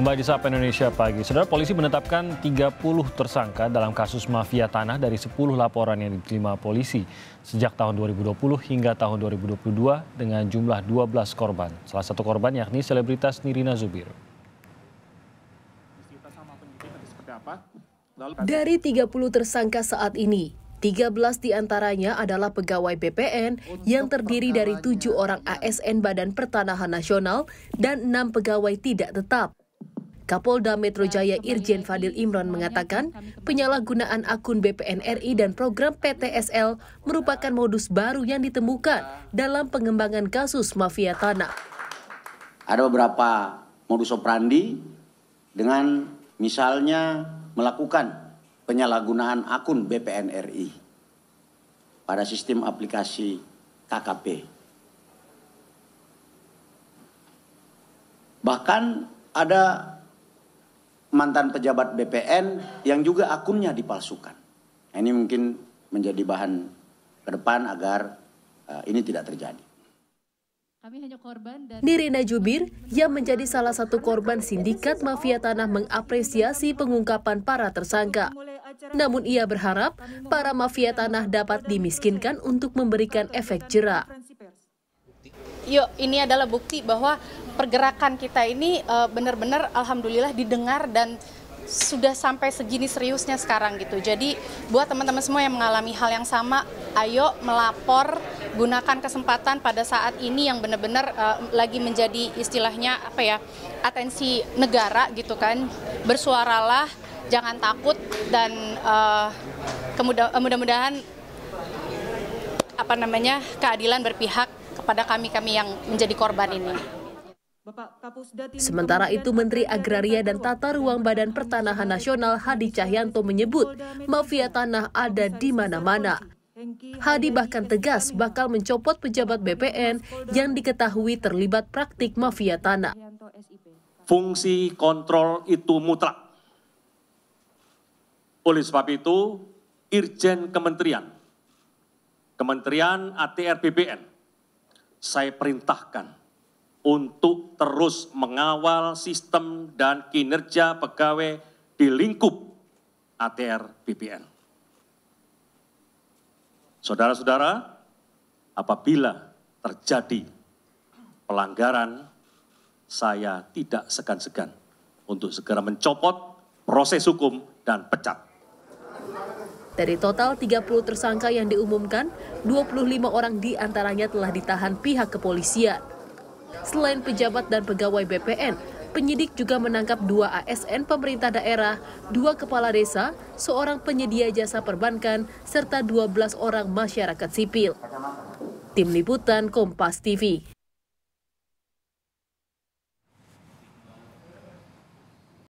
Kembali di Sapa Indonesia Pagi. Saudara polisi menetapkan 30 tersangka dalam kasus mafia tanah dari 10 laporan yang diterima polisi sejak tahun 2020 hingga tahun 2022 dengan jumlah 12 korban. Salah satu korban yakni selebritas Nirina Zubir. Dari 30 tersangka saat ini, 13 diantaranya adalah pegawai BPN yang terdiri dari tujuh orang ASN Badan Pertanahan Nasional dan enam pegawai tidak tetap. Kapolda Metro Jaya Irjen Fadil Imron mengatakan, penyalahgunaan akun BPN RI dan program PTSL merupakan modus baru yang ditemukan dalam pengembangan kasus mafia tanah. Ada beberapa modus operandi dengan misalnya melakukan penyalahgunaan akun BPN RI pada sistem aplikasi KKP. Bahkan ada mantan pejabat BPN yang juga akunnya dipalsukan. Nah, ini mungkin menjadi bahan ke depan agar uh, ini tidak terjadi. Kami Nirina Jubir, yang menjadi salah satu korban sindikat mafia tanah mengapresiasi pengungkapan para tersangka. Namun ia berharap para mafia tanah dapat dimiskinkan untuk memberikan efek jerah yuk ini adalah bukti bahwa pergerakan kita ini uh, benar-benar alhamdulillah didengar dan sudah sampai segini seriusnya sekarang gitu. Jadi buat teman-teman semua yang mengalami hal yang sama, ayo melapor, gunakan kesempatan pada saat ini yang benar-benar uh, lagi menjadi istilahnya apa ya, atensi negara gitu kan. Bersuaralah, jangan takut dan uh, mudah-mudahan apa namanya keadilan berpihak kepada kami-kami yang menjadi korban ini. Sementara itu, Menteri Agraria dan Tata Ruang Badan Pertanahan Nasional Hadi Cahyanto menyebut mafia tanah ada di mana-mana. Hadi bahkan tegas bakal mencopot pejabat BPN yang diketahui terlibat praktik mafia tanah. Fungsi kontrol itu mutlak. Oleh sebab itu, Irjen Kementerian, Kementerian ATR BPN saya perintahkan untuk terus mengawal sistem dan kinerja pegawai di lingkup ATR BPN. Saudara-saudara, apabila terjadi pelanggaran, saya tidak segan-segan untuk segera mencopot proses hukum dan pecat. Dari total 30 tersangka yang diumumkan, 25 orang diantaranya telah ditahan pihak kepolisian. Selain pejabat dan pegawai BPN, penyidik juga menangkap dua ASN pemerintah daerah, dua kepala desa, seorang penyedia jasa perbankan, serta 12 orang masyarakat sipil. Tim Liputan Kompas TV